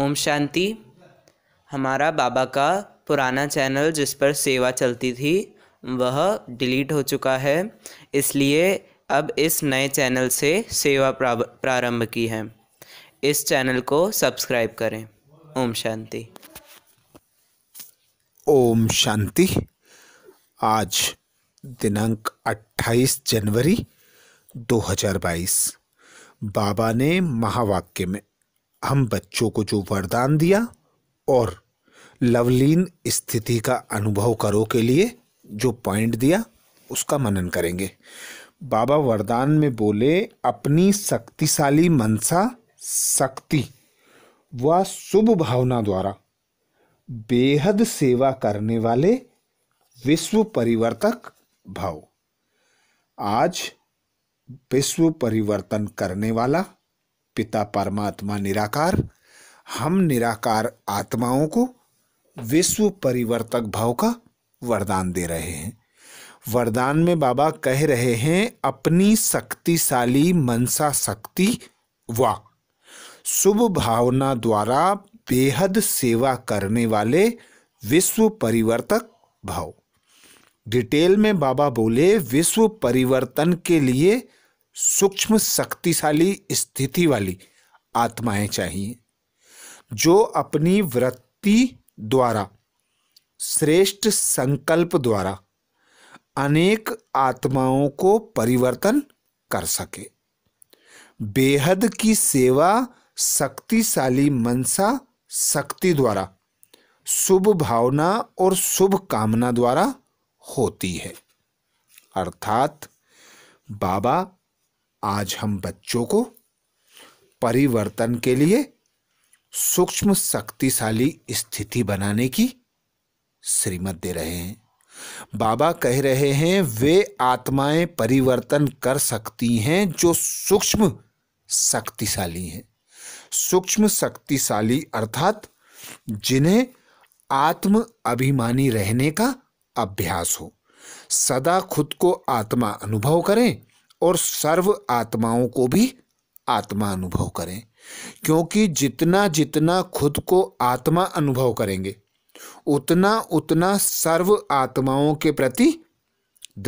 ओम शांति हमारा बाबा का पुराना चैनल जिस पर सेवा चलती थी वह डिलीट हो चुका है इसलिए अब इस नए चैनल से सेवा प्रारंभ की है इस चैनल को सब्सक्राइब करें ओम शांति ओम शांति आज दिनांक 28 जनवरी 2022 बाबा ने महावाक्य में हम बच्चों को जो वरदान दिया और लवलीन स्थिति का अनुभव करो के लिए जो पॉइंट दिया उसका मनन करेंगे बाबा वरदान में बोले अपनी शक्तिशाली मनसा शक्ति व शुभ भावना द्वारा बेहद सेवा करने वाले विश्व परिवर्तक भाव आज विश्व परिवर्तन करने वाला पिता परमात्मा निराकार हम निराकार आत्माओं को विश्व परिवर्तक भाव का वरदान दे रहे हैं वरदान में बाबा कह रहे हैं अपनी शक्तिशाली मनसा शक्ति व शुभ भावना द्वारा बेहद सेवा करने वाले विश्व परिवर्तक भाव डिटेल में बाबा बोले विश्व परिवर्तन के लिए सूक्ष्म शक्तिशाली स्थिति वाली आत्माएं चाहिए जो अपनी वृत्ति द्वारा श्रेष्ठ संकल्प द्वारा अनेक आत्माओं को परिवर्तन कर सके बेहद की सेवा शक्तिशाली मनसा शक्ति द्वारा शुभ भावना और शुभ कामना द्वारा होती है अर्थात बाबा आज हम बच्चों को परिवर्तन के लिए सूक्ष्म शक्तिशाली स्थिति बनाने की श्रीमत दे रहे हैं बाबा कह रहे हैं वे आत्माएं परिवर्तन कर सकती हैं जो सूक्ष्म शक्तिशाली हैं सूक्ष्म शक्तिशाली अर्थात जिन्हें आत्म अभिमानी रहने का अभ्यास हो सदा खुद को आत्मा अनुभव करें और सर्व आत्माओं को भी आत्मा अनुभव करें क्योंकि जितना जितना खुद को आत्मा अनुभव करेंगे उतना उतना सर्व आत्माओं के प्रति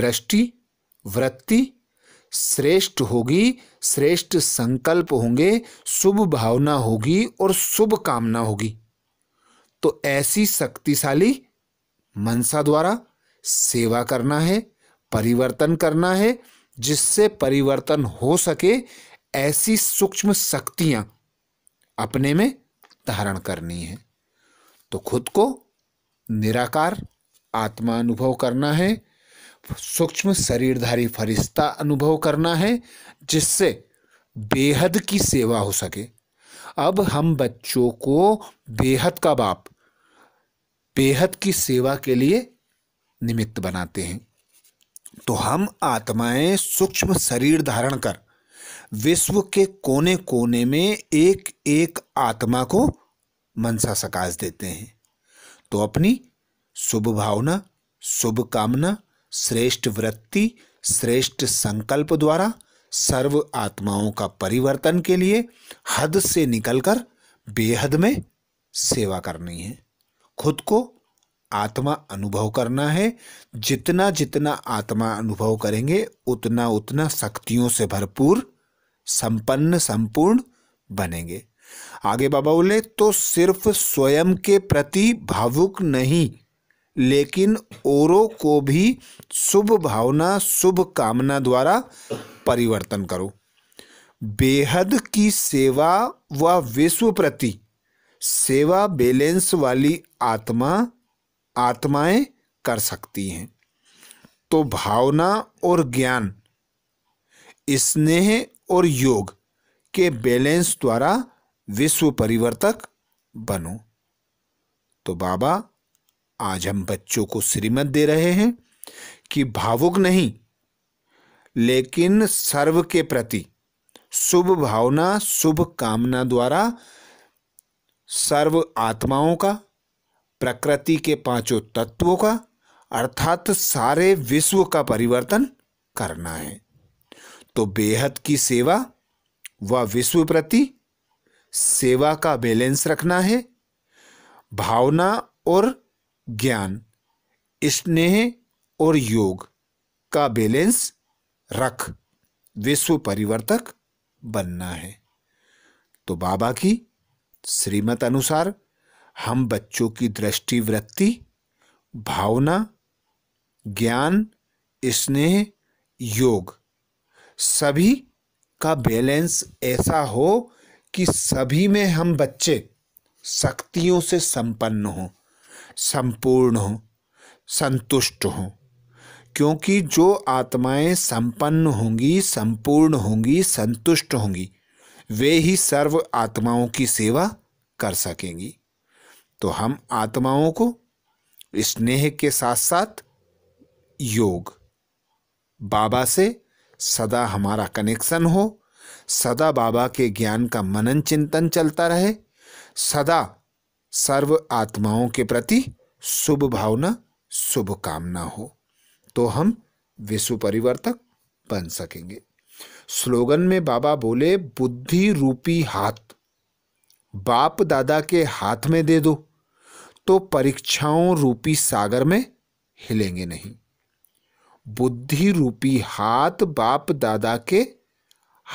दृष्टि वृत्ति श्रेष्ठ होगी श्रेष्ठ संकल्प होंगे शुभ भावना होगी और शुभ कामना होगी तो ऐसी शक्तिशाली मनसा द्वारा सेवा करना है परिवर्तन करना है जिससे परिवर्तन हो सके ऐसी सूक्ष्म शक्तियां अपने में धारण करनी है तो खुद को निराकार आत्मा अनुभव करना है सूक्ष्म शरीरधारी फरिश्ता अनुभव करना है जिससे बेहद की सेवा हो सके अब हम बच्चों को बेहद का बाप बेहद की सेवा के लिए निमित्त बनाते हैं तो हम आत्माएं सूक्ष्म शरीर धारण कर विश्व के कोने कोने में एक एक आत्मा को मनसा सकाश देते हैं तो अपनी शुभ भावना शुभ कामना श्रेष्ठ वृत्ति श्रेष्ठ संकल्प द्वारा सर्व आत्माओं का परिवर्तन के लिए हद से निकलकर बेहद में सेवा करनी है खुद को आत्मा अनुभव करना है जितना जितना आत्मा अनुभव करेंगे उतना उतना शक्तियों से भरपूर संपन्न संपूर्ण बनेंगे आगे बाबा बोले तो सिर्फ स्वयं के प्रति भावुक नहीं लेकिन औरों को भी शुभ भावना शुभ कामना द्वारा परिवर्तन करो बेहद की सेवा व विश्व प्रति सेवा बैलेंस वाली आत्मा आत्माएं कर सकती हैं तो भावना और ज्ञान स्नेह और योग के बैलेंस द्वारा विश्व परिवर्तक बनो तो बाबा आज हम बच्चों को श्रीमत दे रहे हैं कि भावुक नहीं लेकिन सर्व के प्रति शुभ भावना शुभ कामना द्वारा सर्व आत्माओं का प्रकृति के पांचों तत्वों का अर्थात सारे विश्व का परिवर्तन करना है तो बेहद की सेवा व विश्व प्रति सेवा का बैलेंस रखना है भावना और ज्ञान स्नेह और योग का बैलेंस रख विश्व परिवर्तक बनना है तो बाबा की श्रीमत अनुसार हम बच्चों की दृष्टि वृत्ति भावना ज्ञान स्नेह योग सभी का बैलेंस ऐसा हो कि सभी में हम बच्चे शक्तियों से संपन्न हों संपूर्ण हों संतुष्ट हों क्योंकि जो आत्माएं संपन्न होंगी संपूर्ण होंगी संतुष्ट होंगी वे ही सर्व आत्माओं की सेवा कर सकेंगी तो हम आत्माओं को स्नेह के साथ साथ योग बाबा से सदा हमारा कनेक्शन हो सदा बाबा के ज्ञान का मनन चिंतन चलता रहे सदा सर्व आत्माओं के प्रति शुभ भावना शुभ कामना हो तो हम विश्व परिवर्तक बन सकेंगे स्लोगन में बाबा बोले बुद्धि रूपी हाथ बाप दादा के हाथ में दे दो तो परीक्षाओं रूपी सागर में हिलेंगे नहीं बुद्धि रूपी हाथ बाप दादा के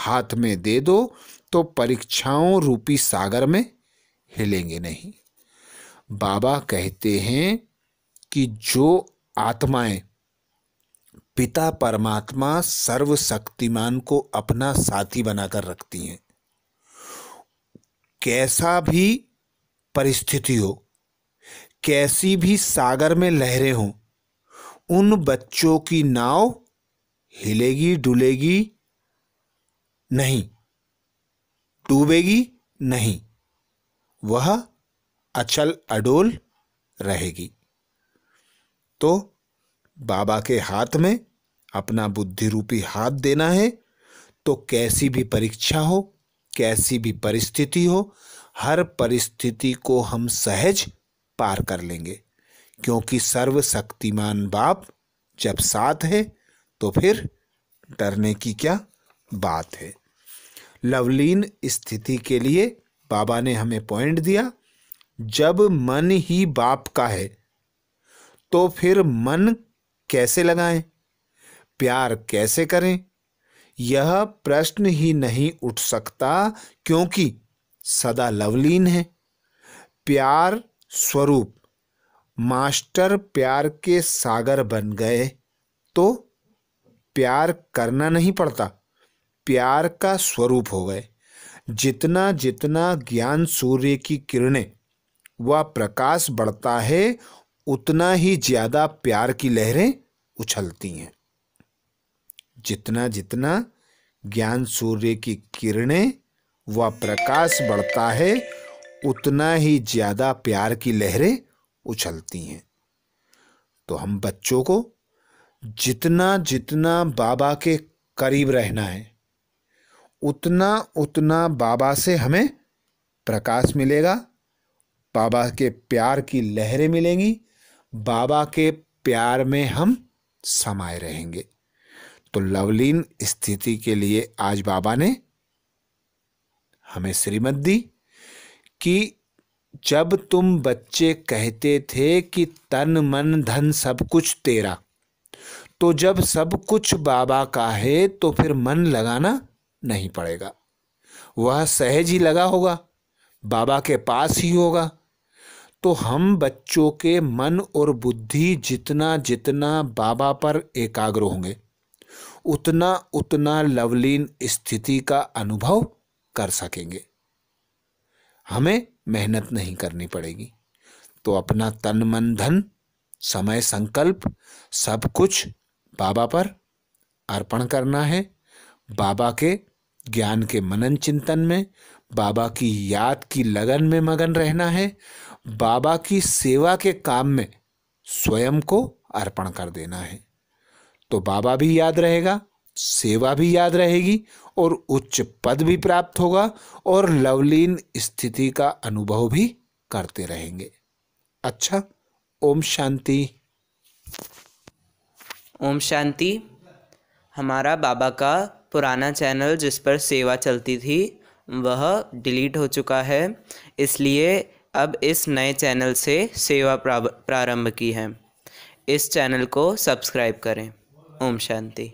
हाथ में दे दो तो परीक्षाओं रूपी सागर में हिलेंगे नहीं बाबा कहते हैं कि जो आत्माएं पिता परमात्मा सर्वशक्तिमान को अपना साथी बनाकर रखती हैं कैसा भी परिस्थिति हो कैसी भी सागर में लहरें हों उन बच्चों की नाव हिलेगी डुलेगी नहीं डूबेगी नहीं वह अचल अडोल रहेगी तो बाबा के हाथ में अपना बुद्धि रूपी हाथ देना है तो कैसी भी परीक्षा हो कैसी भी परिस्थिति हो हर परिस्थिति को हम सहज पार कर लेंगे क्योंकि सर्वशक्तिमान बाप जब साथ है तो फिर डरने की क्या बात है लवलीन स्थिति के लिए बाबा ने हमें पॉइंट दिया जब मन ही बाप का है तो फिर मन कैसे लगाएं प्यार कैसे करें यह प्रश्न ही नहीं उठ सकता क्योंकि सदा लवलीन है प्यार स्वरूप मास्टर प्यार के सागर बन गए तो प्यार करना नहीं पड़ता प्यार का स्वरूप हो गए जितना जितना ज्ञान सूर्य की किरणें व प्रकाश बढ़ता है उतना ही ज़्यादा प्यार की लहरें उछलती हैं जितना जितना ज्ञान सूर्य की किरणें व प्रकाश बढ़ता है उतना ही ज़्यादा प्यार की लहरें उछलती हैं तो हम बच्चों को जितना जितना बाबा के करीब रहना है उतना उतना बाबा से हमें प्रकाश मिलेगा बाबा के प्यार की लहरें मिलेंगी बाबा के प्यार में हम समाये रहेंगे तो लवलीन स्थिति के लिए आज बाबा ने हमें श्रीमत दी कि जब तुम बच्चे कहते थे कि तन मन धन सब कुछ तेरा तो जब सब कुछ बाबा का है तो फिर मन लगाना नहीं पड़ेगा वह सहज ही लगा होगा बाबा के पास ही होगा तो हम बच्चों के मन और बुद्धि जितना जितना बाबा पर एकाग्र होंगे उतना उतना लवलीन स्थिति का अनुभव कर सकेंगे हमें मेहनत नहीं करनी पड़ेगी तो अपना तन मन धन समय संकल्प सब कुछ बाबा पर अर्पण करना है बाबा के ज्ञान के मनन चिंतन में बाबा की याद की लगन में मगन रहना है बाबा की सेवा के काम में स्वयं को अर्पण कर देना है तो बाबा भी याद रहेगा सेवा भी याद रहेगी और उच्च पद भी प्राप्त होगा और लवलीन स्थिति का अनुभव भी करते रहेंगे अच्छा ओम शांति ओम शांति हमारा बाबा का पुराना चैनल जिस पर सेवा चलती थी वह डिलीट हो चुका है इसलिए अब इस नए चैनल से सेवा प्रारंभ की है इस चैनल को सब्सक्राइब करें ओम शांति